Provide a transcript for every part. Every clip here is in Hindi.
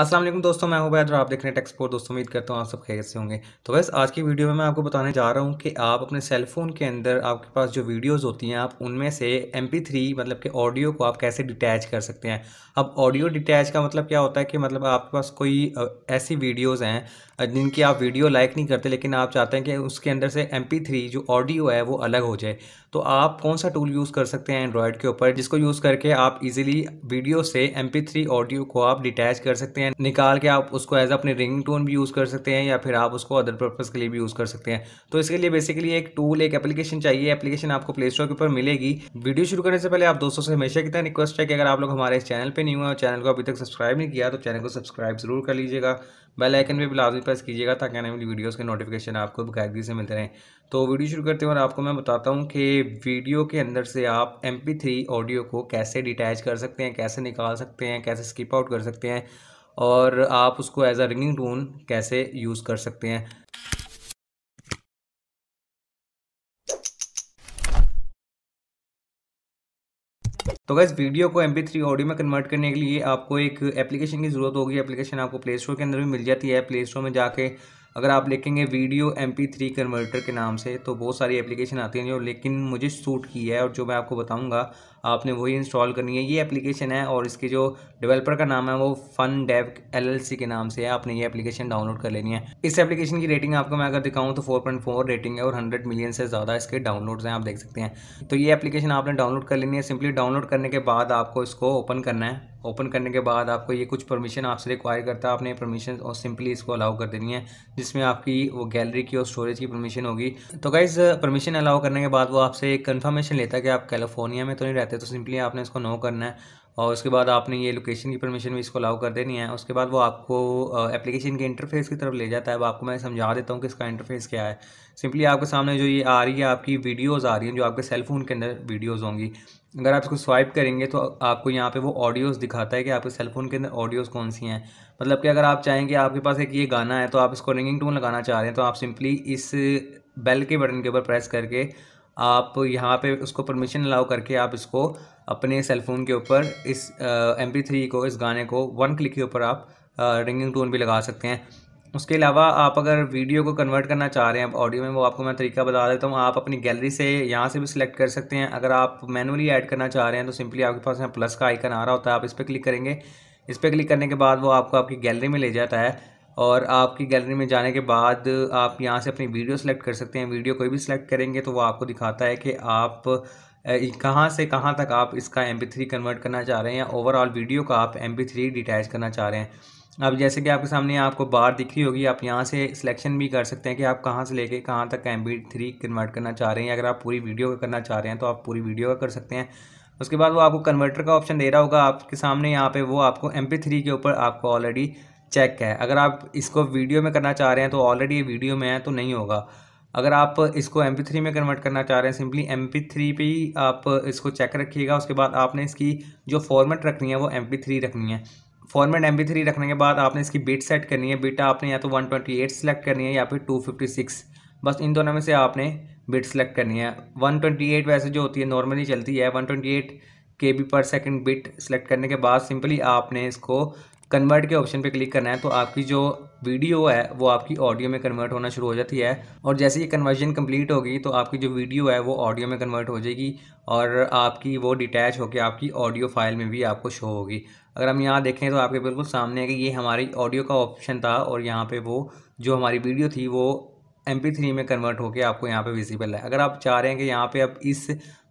असलम दोस्तों मैं हूं बैद और आप देख रहे हैं टेक्सपोर्ट दोस्तों उम्मीद करता हूं आप सब कैसे होंगे तो बस आज की वीडियो में मैं आपको बताने जा रहा हूं कि आप अपने सेल फ़ोन के अंदर आपके पास जो वीडियोस होती हैं आप उनमें से एम थ्री मतलब कि ऑडियो को आप कैसे डिटैच कर सकते हैं अब ऑडियो डिटैच का मतलब क्या होता है कि मतलब आपके पास कोई ऐसी वीडियोज़ हैं जिनकी आप वीडियो लाइक नहीं करते लेकिन आप चाहते हैं कि उसके अंदर से एम थ्री जो ऑडियो है वो अलग हो जाए तो आप कौन सा टूल यूज़ कर सकते हैं एंड्रॉयड के ऊपर जिसको यूज़ करके आप इज़िली वीडियो से एम थ्री ऑडियो को आप डिटैच कर सकते हैं हैं निकाल के आप उसको एज अपने रिंग टोन भी यूज़ कर सकते हैं या फिर आप उसको अदर पर्पज़ के लिए भी यूज़ कर सकते हैं तो इसके लिए बेसिकली एक टूल एक एप्लीकेशन चाहिए एप्लीकेशन आपको प्ले स्टोर के ऊपर मिलेगी वीडियो शुरू करने से पहले आप दोस्तों से हमेशा की तरह रिक्वेस्ट है कि अगर आप लोग हमारे इस चैनल पर नहीं हुए और चैनल को अभी तक सब्सक्राइब नहीं किया तो चैनल को सब्सक्राइब जरूर कर लीजिएगा बेल आइकन पे भी लाजमी प्रेस कीजिएगा ताकि आने वाली वीडियोस के नोटिफिकेशन आपको बकायदगी से मिलते रहें तो वीडियो शुरू करते हुए आपको मैं बताता हूँ कि वीडियो के अंदर से आप एम ऑडियो को कैसे डिटैच कर सकते हैं कैसे निकाल सकते हैं कैसे स्किप आउट कर सकते हैं और आप उसको एज अ रिंगिंग टून कैसे यूज़ कर सकते हैं तो गैस वीडियो को एम पी ऑडियो में कन्वर्ट करने के लिए आपको एक एप्लीकेशन की ज़रूरत होगी एप्लीकेशन आपको प्ले स्टोर के अंदर भी मिल जाती है प्ले स्टोर में जाके अगर आप लिखेंगे video M P three converter के नाम से तो बहुत सारी एप्लीकेशन आती हैं जो लेकिन मुझे सूट की है और जो मैं आपको बताऊंगा आपने वही इंस्टॉल करनी है ये एप्लीकेशन है और इसके जो डेवलपर का नाम है वो फन डेव एल के नाम से है आपने ये एप्लीकेशन डाउनलोड कर लेनी है इस एप्लीकेशन की रेटिंग आपको मैं अगर दिखाऊँ तो फोर रेटिंग है और हंड्रेड मिलियन से ज़्यादा इसके डाउनलोड्स हैं आप देख सकते हैं तो ये एप्लीकेशन आपने डाउनलोड कर लेनी है सिंपली डाउनलोड करने के बाद आपको इसको ओपन करना है ओपन करने के बाद आपको ये कुछ परमिशन आपसे रिक्वायर करता है आपने परमिशन और सिंपली इसको अलाउ कर देनी है जिसमें आपकी वो गैलरी की और स्टोरेज की परमिशन होगी तो गाइज़ परमिशन अलाउ करने के बाद वो आपसे एक कन्फर्मेशन लेता है कि आप कैलिफोर्निया में तो नहीं रहते रहते हैं तो सिंपली आपने इसको नो करना है और उसके बाद आपने ये लोकेशन की परमिशन भी इसको अलाउ कर देनी है उसके बाद वो आपको एप्लीकेशन के इंटरफेस की तरफ ले जाता है अब आपको मैं समझा देता हूँ कि इसका इंटरफेस क्या है सिंपली आपके सामने जो ये आ रही है आपकी वीडियोस आ रही हैं जो आपके सेल फ़ोन के अंदर वीडियोस होंगी अगर आप इसको स्वाइप करेंगे तो आपको यहाँ पर वो ऑडियोज़ दिखाता है कि आपके सेल फ़ोन के अंदर ऑडियोज़ कौन सी हैं मतलब कि अगर आप चाहें कि आपके पास एक ये गाना है तो आप इसको रिंगिंग टोन लगाना चाह रहे हैं तो आप सिंपली इस बेल के बटन के ऊपर प्रेस करके आप यहाँ पे उसको परमिशन अलाउ करके आप इसको अपने सेलफोन के ऊपर इस एम थ्री को इस गाने को वन क्लिक के ऊपर आप रिंगिंग टोन भी लगा सकते हैं उसके अलावा आप अगर वीडियो को कन्वर्ट करना चाह रहे हैं ऑडियो में वो आपको मैं तरीका बता देता हूँ आप अपनी गैलरी से यहाँ से भी सिलेक्ट कर सकते हैं अगर आप मैनुअली ऐड करना चाह रहे हैं तो सिंपली आपके पास यहाँ प्लस का आइकन आ रहा होता है आप इस पर क्लिक करेंगे इस पर क्लिक करने के बाद वो आपको आपकी गैलरी में ले जाता है और आपकी गैलरी में जाने के बाद आप यहाँ से अपनी वीडियो सेलेक्ट कर सकते हैं वीडियो कोई भी सिलेक्ट करेंगे तो वो आपको दिखाता है कि आप कहाँ से कहाँ तक आप इसका एम थ्री कन्वर्ट करना चाह रहे हैं या ओवरऑल वीडियो का आप एम थ्री डिटैच करना चाह रहे हैं अब जैसे कि आपके सामने आपको बार दिख रही होगी आप यहाँ से सिलेक्शन भी कर सकते हैं कि आप कहाँ से लेके कहाँ तक एम थ्री कन्वर्ट करना चाह रहे हैं अगर आप पूरी वीडियो का करना चाह रहे हैं तो आप पूरी वीडियो का कर सकते हैं उसके बाद वो आपको कन्वर्टर का ऑप्शन दे रहा होगा आपके सामने यहाँ पे वो आपको एम थ्री के ऊपर आपको ऑलरेडी चेक है अगर आप इसको वीडियो में करना चाह रहे हैं तो ऑलरेडी ये वीडियो में है तो नहीं होगा अगर आप इसको एम थ्री में कन्वर्ट करना चाह रहे हैं सिंपली एम पी थ्री पर ही आप इसको चेक रखिएगा उसके बाद आपने इसकी जो फॉर्मेट रखनी है वो एम पी थ्री रखनी है फॉर्मेट एम पी थ्री रखने के बाद आपने इसकी बिट सेट करनी है बिट आपने या तो वन ट्वेंटी एट सेलेक्ट करनी है या फिर टू फिफ्टी सिक्स बस इन दोनों में से आपने बिट सेलेक्ट करनी है वन ट्वेंटी एट वैसे जो होती है नॉर्मली चलती है one twenty eight K B पर सेकेंड बिट सेलेक्ट करने के बाद सिंपली आपने इसको कन्वर्ट के ऑप्शन पे क्लिक करना है तो आपकी जो वीडियो है वो आपकी ऑडियो में कन्वर्ट होना शुरू हो जाती है और जैसे ये कन्वर्जन कंप्लीट होगी तो आपकी जो वीडियो है वो ऑडियो में कन्वर्ट हो जाएगी और आपकी वो डिटैच होकर आपकी ऑडियो फाइल में भी आपको शो होगी अगर हम यहाँ देखें तो आपके बिल्कुल सामने है कि ये हमारी ऑडियो का ऑप्शन था और यहाँ पर वो जो हमारी वीडियो थी वो एम थ्री में कन्वर्ट होकर आपको यहाँ पे विजिबल है अगर आप चाह रहे हैं कि यहाँ पे आप इस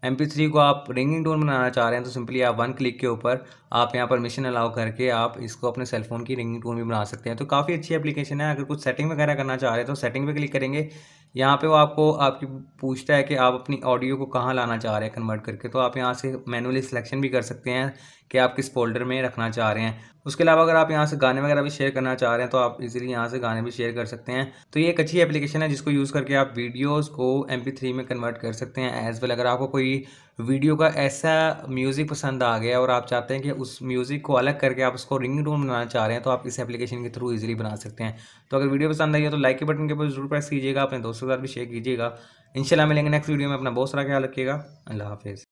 एम थ्री को आप रिंगिंग टोन बनाना चाह रहे हैं तो सिंपली आप वन क्लिक के ऊपर आप यहाँ परमिशन अलाउ करके आप इसको अपने सेलफोन की रिंगिंग टोन भी बना सकते हैं तो काफ़ी अच्छी एप्लीकेशन है अगर कुछ सेटिंग वगैरह करना चाह रहे हैं तो सेटिंग पर क्लिक करेंगे यहाँ पे वो आपको आपकी पूछता है कि आप अपनी ऑडियो को कहाँ लाना चाह रहे हैं कन्वर्ट करके तो आप यहाँ से मैनुअली सिलेक्शन भी कर सकते हैं कि आप किस फोल्डर में रखना चाह रहे हैं उसके अलावा अगर आप यहाँ से गाने वगैरह भी शेयर करना चाह रहे हैं तो आप इजीली यहाँ से गाने भी शेयर कर सकते हैं तो ये एक अच्छी एप्लीकेशन है जिसको यूज़ करके आप वीडियोज़ को एम में कन्वर्ट कर सकते हैं एज़ वेल अगर आपको कोई वीडियो का ऐसा म्यूज़िक पसंद आ गया और आप चाहते हैं कि उस म्यूज़िक को अलग करके आप उसको रिंग टोन बनाना चाह रहे हैं तो आप इस एप्लीकेशन के थ्रू इजीली बना सकते हैं तो अगर वीडियो पसंद आई है तो लाइक के बटन के ऊपर जरूर प्रेस कीजिएगा अपने दोस्तों के साथ भी शेयर कीजिएगा इनशाला मिलेंगे नेक्स्ट वीडियो में अपना बहुत सारा ख्याल रखिएगा अल्लाह हाफिज़